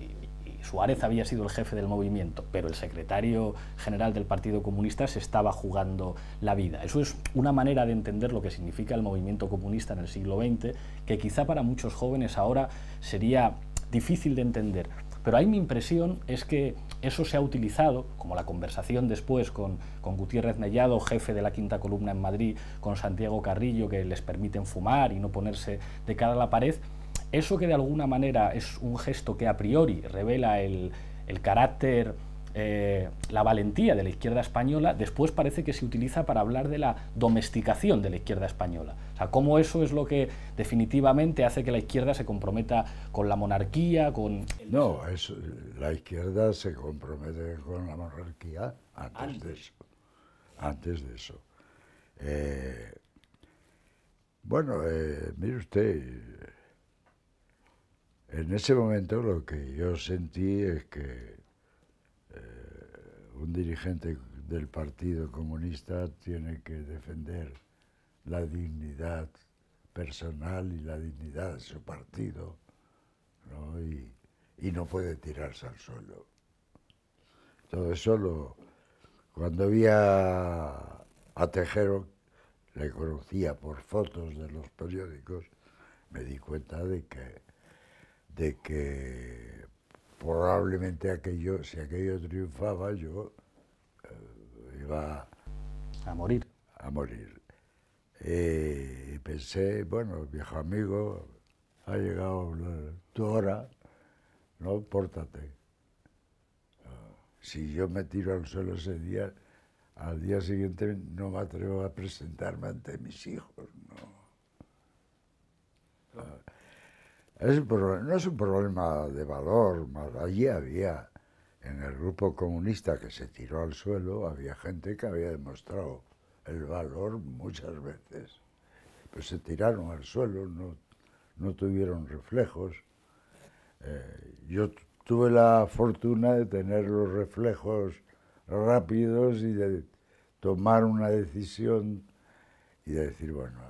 Suárez había sido el jefe del movimiento, pero el secretario general del Partido Comunista se estaba jugando la vida. Eso es una manera de entender lo que significa el movimiento comunista en el siglo XX, que quizá para muchos jóvenes ahora sería difícil de entender. Pero ahí mi impresión es que eso se ha utilizado, como la conversación después con, Gutiérrez Mellado, jefe de la quinta columna en Madrid, con Santiago Carrillo, que les permiten fumar y no ponerse de cara a la pared, eso que de alguna manera es un gesto que a priori revela el, carácter, eh, la valentía de la izquierda española, después parece que se utiliza para hablar de la domesticación de la izquierda española. O sea, cómo eso es lo que definitivamente hace que la izquierda se comprometa con la monarquía, con... No, la izquierda se compromete con la monarquía antes, de eso. Antes de eso. Eh, bueno, eh, mire usted en ese momento lo que yo sentí es que eh, un dirigente del Partido Comunista tiene que defender la dignidad personal y la dignidad de su partido, ¿no? Y, no puede tirarse al suelo. Todo eso cuando vi a Tejero, le conocía por fotos de los periódicos, me di cuenta de que de que probablemente aquello, si aquello triunfaba, yo eh, iba a morir. A morir. Eh, y pensé, bueno, viejo amigo, ha llegado tu hora, no pórtate. Si yo me tiro al suelo ese día, al día siguiente no me atrevo a presentarme ante mis hijos. No. Ah. Es no es un problema de valor, allí había, en el grupo comunista que se tiró al suelo, había gente que había demostrado el valor muchas veces. Pero se tiraron al suelo, no, no tuvieron reflejos. Eh, yo tuve la fortuna de tener los reflejos rápidos y de tomar una decisión y de decir, bueno,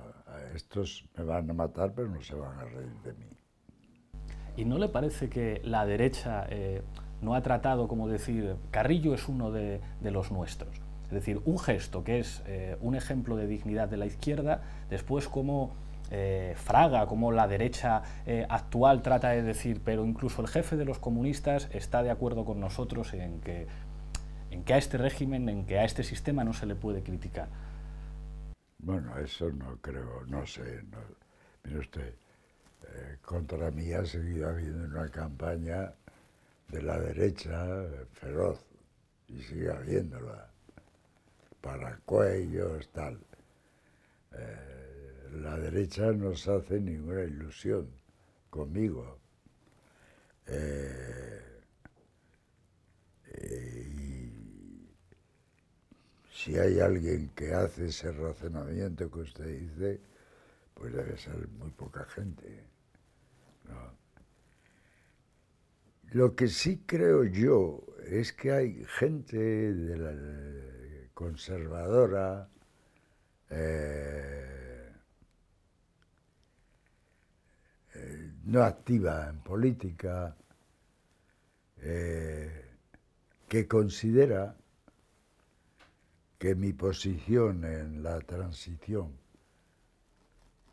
estos me van a matar, pero no se van a reír de mí. ¿Y no le parece que la derecha eh, no ha tratado como decir, Carrillo es uno de, los nuestros? Es decir, un gesto que es eh, un ejemplo de dignidad de la izquierda, después como eh, Fraga, como la derecha actual trata de decir, pero incluso el jefe de los comunistas está de acuerdo con nosotros en que, en que a este régimen, en que a este sistema no se le puede criticar. Bueno, eso no creo, no sé. mire usted, eh, contra mí ha seguido habiendo una campaña de la derecha feroz y sigue habiéndola para cuellos, tal. Eh, la derecha no se hace ninguna ilusión conmigo. Eh, y si hay alguien que hace ese razonamiento que usted dice, pues debe ser muy poca gente. Lo que sí creo yo es que hay gente de la conservadora eh, eh, no activa en política eh, que considera que mi posición en la transición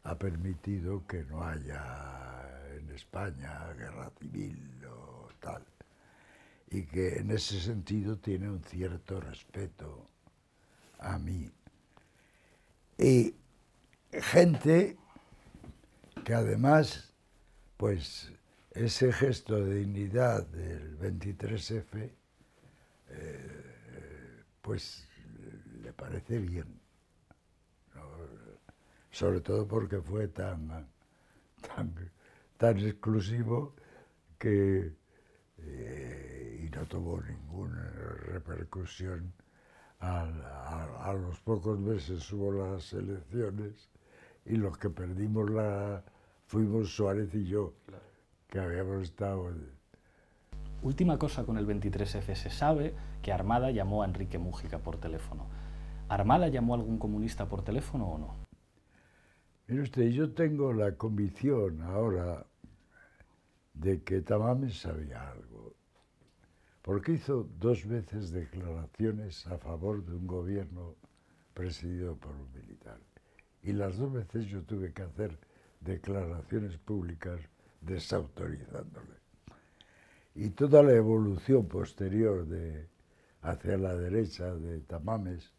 ha permitido que no haya en España guerra civil o tal. Y que en ese sentido tiene un cierto respeto a mí. Y gente que además, pues ese gesto de dignidad del 23F, eh, pues le parece bien sobre todo porque fue tan, tan, exclusivo que eh, y no tuvo ninguna repercusión. A, los pocos meses hubo las elecciones y los que perdimos la fuimos Suárez y yo, que habíamos estado... Última cosa con el 23F. Se sabe que Armada llamó a Enrique Mújica por teléfono. ¿Armada llamó a algún comunista por teléfono o no? Mire usted, yo tengo la convicción ahora de que Tamames sabía algo, porque hizo dos veces declaraciones a favor de un gobierno presidido por un militar. Y las dos veces yo tuve que hacer declaraciones públicas desautorizándole. Y toda la evolución posterior de, hacia la derecha de Tamames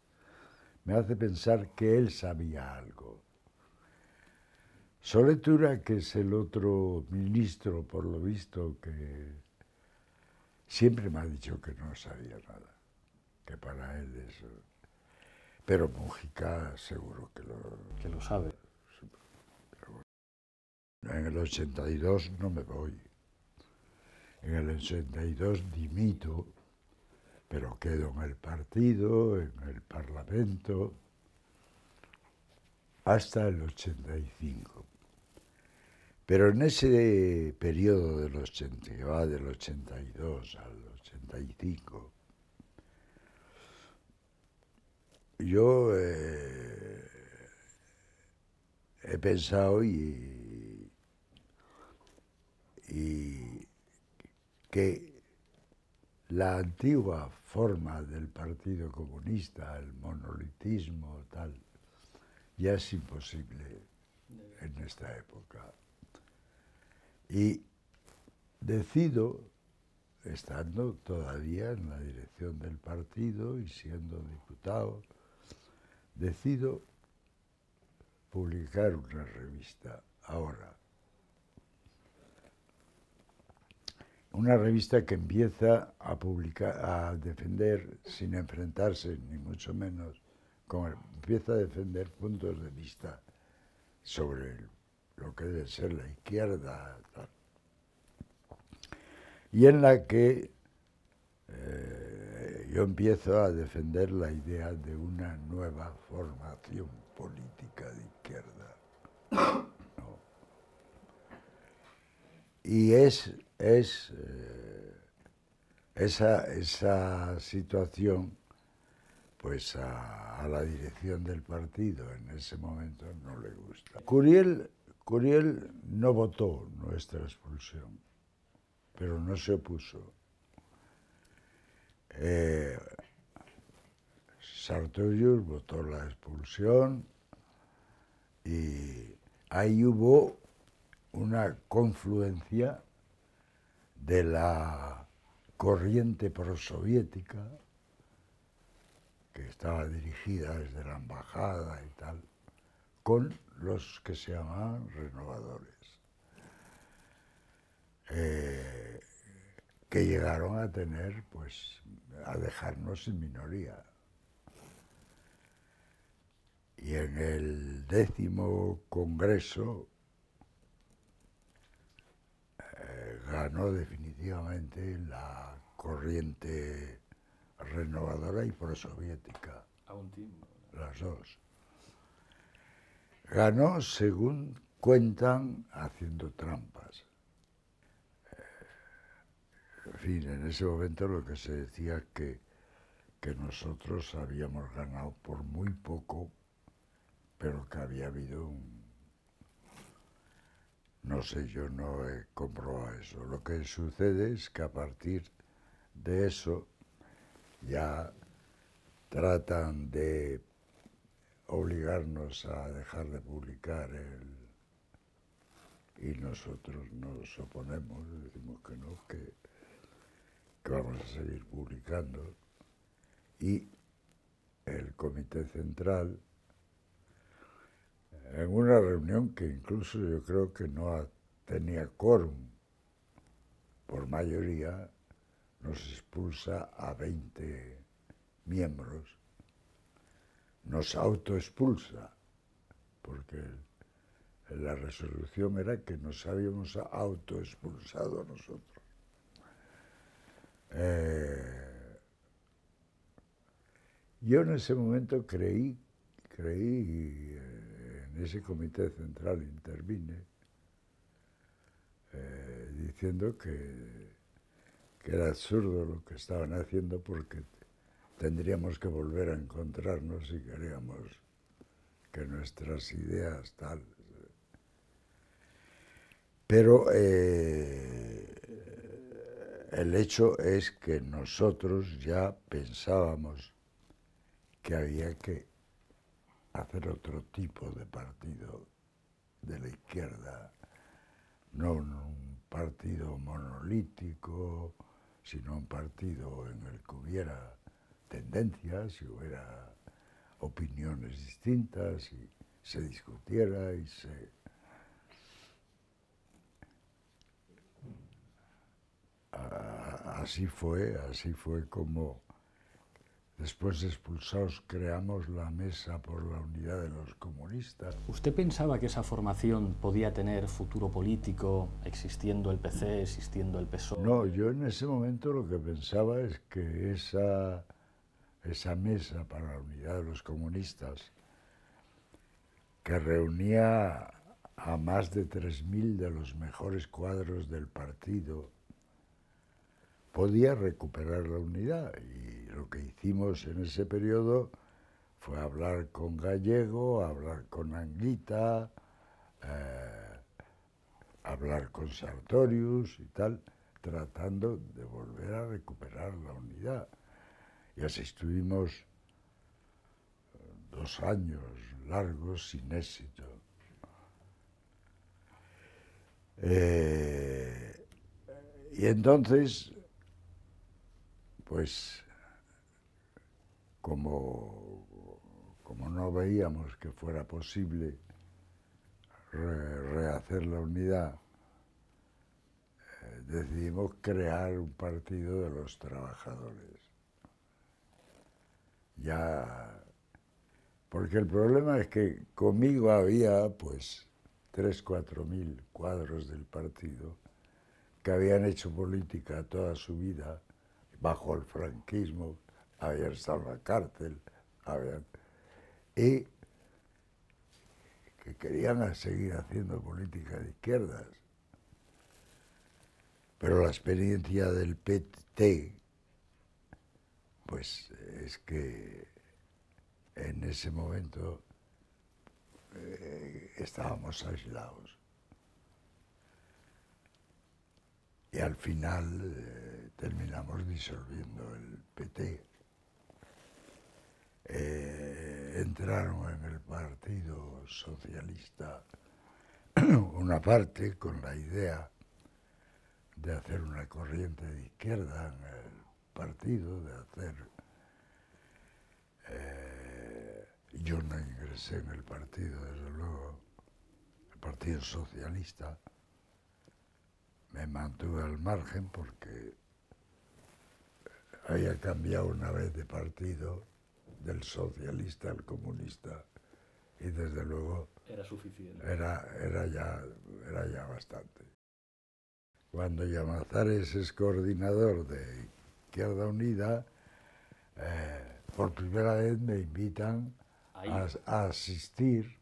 me hace pensar que él sabía algo Soletura, que es el otro ministro, por lo visto, que siempre me ha dicho que no sabía nada, que para él es Pero Mujica seguro que lo... Que lo sabe. En el 82 no me voy. En el 82 dimito, pero quedo en el partido, en el parlamento hasta el 85. Pero en ese periodo del 80, que va del 82 al 85, yo eh, he pensado y que la antigua forma del Partido Comunista, el monolitismo, tal, ya es imposible en esta época. Y decido, estando todavía en la dirección del partido y siendo diputado, decido publicar una revista ahora. Una revista que empieza a, publicar, a defender sin enfrentarse, ni mucho menos, Empiezo empieza a defender puntos de vista sobre lo que debe ser la izquierda, y en la que eh, yo empiezo a defender la idea de una nueva formación política de izquierda. Y es, es eh, esa, esa situación pues a, la dirección del partido en ese momento no le gusta. Curiel, Curiel no votó nuestra expulsión, pero no se opuso. Eh, Sartorius votó la expulsión y ahí hubo una confluencia de la corriente prosoviética que estaba dirigida desde la embajada y tal, con los que se llamaban renovadores, eh, que llegaron a tener, pues, a dejarnos en minoría. Y en el décimo congreso eh, ganó definitivamente la corriente renovadora y prosoviética. A Las dos. Ganó, según cuentan, haciendo trampas. Eh, en fin, en ese momento lo que se decía que, que nosotros habíamos ganado por muy poco, pero que había habido un... No sé, yo no he comprobado eso. Lo que sucede es que a partir de eso ya tratan de obligarnos a dejar de publicar el y nosotros nos oponemos, decimos que no, que, que vamos a seguir publicando. Y el Comité Central, en una reunión que incluso yo creo que no tenía quórum por mayoría, nos expulsa a 20 miembros, nos autoexpulsa, porque la resolución era que nos habíamos autoexpulsado nosotros. Eh, yo en ese momento creí, creí eh, en ese comité central intervine, eh, diciendo que era absurdo lo que estaban haciendo porque tendríamos que volver a encontrarnos si queríamos que nuestras ideas tal. Pero eh, el hecho es que nosotros ya pensábamos que había que hacer otro tipo de partido de la izquierda, no un partido monolítico, no un partido en el que hubiera tendencias si hubiera opiniones distintas y se discutiera y se... Así fue, así fue como Después de expulsados creamos la Mesa por la Unidad de los Comunistas. ¿Usted pensaba que esa formación podía tener futuro político, existiendo el PC, existiendo el PSOE? No, yo en ese momento lo que pensaba es que esa, esa Mesa para la Unidad de los Comunistas, que reunía a más de 3.000 de los mejores cuadros del partido, podía recuperar la unidad. Y lo que hicimos en ese periodo fue hablar con Gallego, hablar con Anguita, eh, hablar con Sartorius y tal, tratando de volver a recuperar la unidad. Y así estuvimos eh, dos años largos sin éxito. Eh, y entonces pues como, no veíamos que fuera posible rehacer la unidad, eh, decidimos crear un partido de los trabajadores. Ya, porque el problema es que conmigo había pues tres, cuatro mil cuadros del partido que habían hecho política toda su vida bajo el franquismo, habían estado en la cárcel, y que querían seguir haciendo política de izquierdas. Pero la experiencia del PT, pues es que en ese momento eh, estábamos aislados. y al final eh, terminamos disolviendo el PT. Eh, entraron en el Partido Socialista una parte con la idea de hacer una corriente de izquierda en el partido, de hacer... Eh, yo no ingresé en el partido, desde luego, el Partido Socialista, me mantuve al margen porque había cambiado una vez de partido, del socialista al comunista, y desde luego... Era suficiente. Era, ya, era ya bastante. Cuando Yamazares es coordinador de Izquierda Unida, eh, por primera vez me invitan a asistir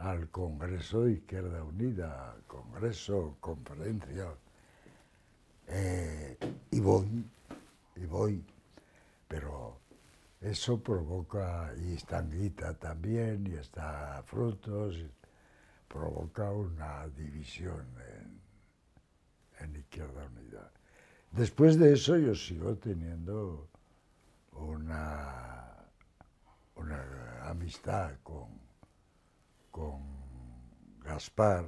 al Congreso Izquierda Unida, Congreso, conferencia, eh, y voy, y voy, pero eso provoca, y está Anguita también, y está Frutos, provoca una división en, Izquierda Unida. Después de eso yo sigo teniendo una, una amistad con con Gaspar,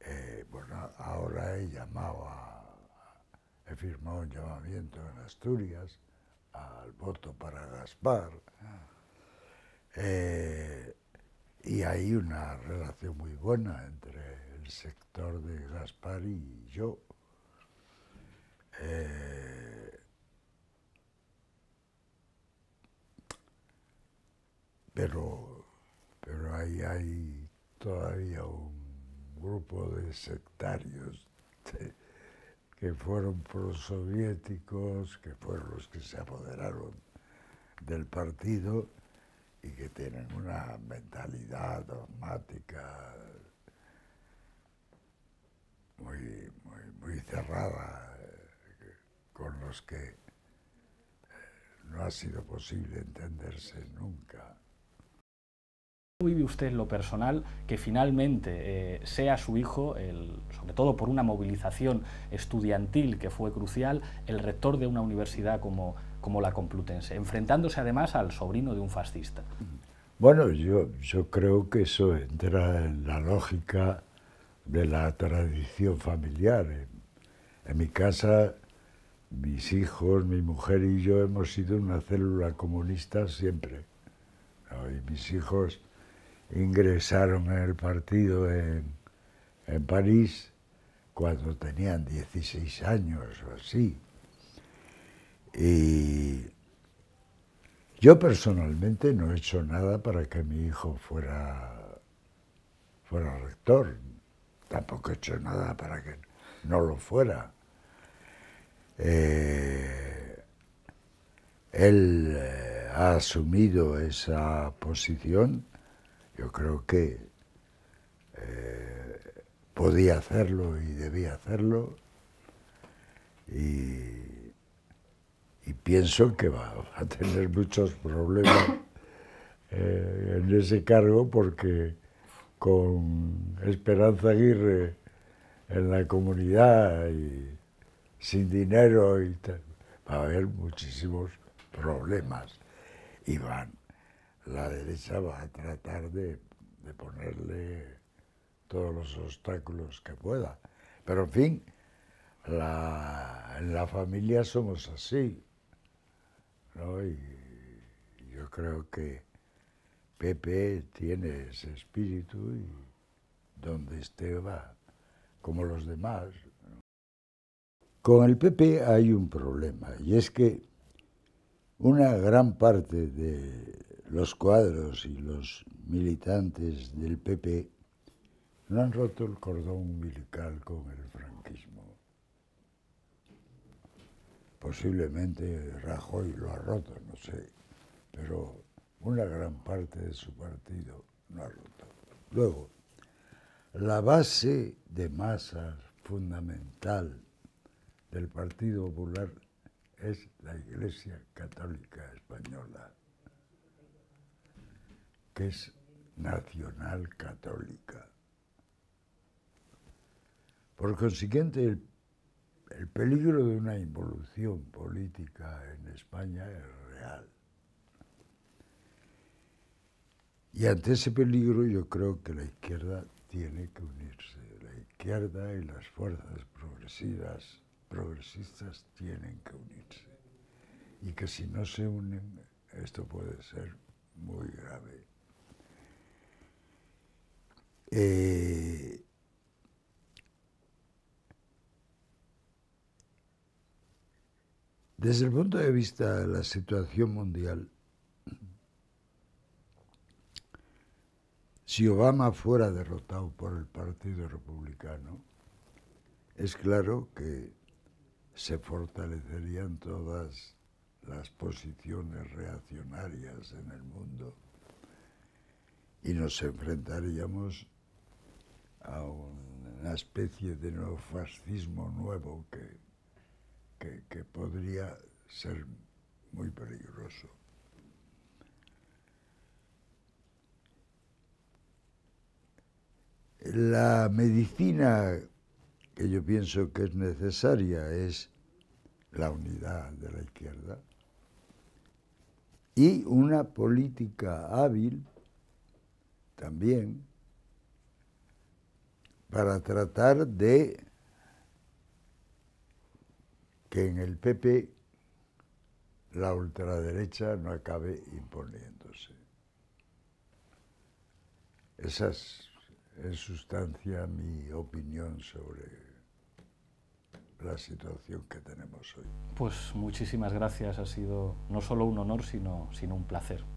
eh, bueno, ahora he llamado he firmado un llamamiento en Asturias al voto para Gaspar. Eh, y hay una relación muy buena entre el sector de Gaspar y yo. Eh, pero pero ahí hay todavía un grupo de sectarios que fueron prosoviéticos, que fueron los que se apoderaron del partido y que tienen una mentalidad dogmática muy, muy cerrada, eh, con los que eh, no ha sido posible entenderse nunca vive usted en lo personal que finalmente eh, sea su hijo, el, sobre todo por una movilización estudiantil que fue crucial, el rector de una universidad como, como la Complutense, enfrentándose además al sobrino de un fascista? Bueno, yo, yo creo que eso entra en la lógica de la tradición familiar. En, mi casa, mis hijos, mi mujer y yo hemos sido una célula comunista siempre. mis hijos ingresaron en el partido en, París cuando tenían 16 años o así. Y yo personalmente no he hecho nada para que mi hijo fuera, fuera rector. Tampoco he hecho nada para que no lo fuera. Eh, él eh, ha asumido esa posición yo creo que eh, podía hacerlo y debía hacerlo y, pienso que va a tener muchos problemas eh, en ese cargo porque con Esperanza Aguirre en la comunidad y sin dinero va a haber muchísimos problemas Iván la derecha va a tratar de, ponerle todos los obstáculos que pueda. Pero en fin, en la familia somos así. yo creo que Pepe tiene ese espíritu y donde esté va, como los demás. Con el Pepe hay un problema y es que una gran parte de los cuadros y los militantes del PP no han roto el cordón umbilical con el franquismo. Posiblemente Rajoy lo ha roto, no sé, pero una gran parte de su partido no ha roto. Luego, la base de masas fundamental del Partido Popular es la Iglesia Católica Española que es nacional católica. Por consiguiente, el, peligro de una involución política en España es real. Y ante ese peligro yo creo que la izquierda tiene que unirse. La izquierda y las fuerzas progresivas, progresistas tienen que unirse. Y que si no se unen, esto puede ser muy grave. Eh, desde el punto de vista de la situación mundial, si Obama fuera derrotado por el Partido Republicano, es claro que se fortalecerían todas las posiciones reaccionarias en el mundo y nos enfrentaríamos a una especie de neofascismo nuevo que, que, que podría ser muy peligroso. La medicina que yo pienso que es necesaria es la unidad de la izquierda y una política hábil también para tratar de que en el PP la ultraderecha no acabe imponiéndose. Esa es en sustancia mi opinión sobre la situación que tenemos hoy. Pues muchísimas gracias, ha sido no solo un honor, sino, sino un placer.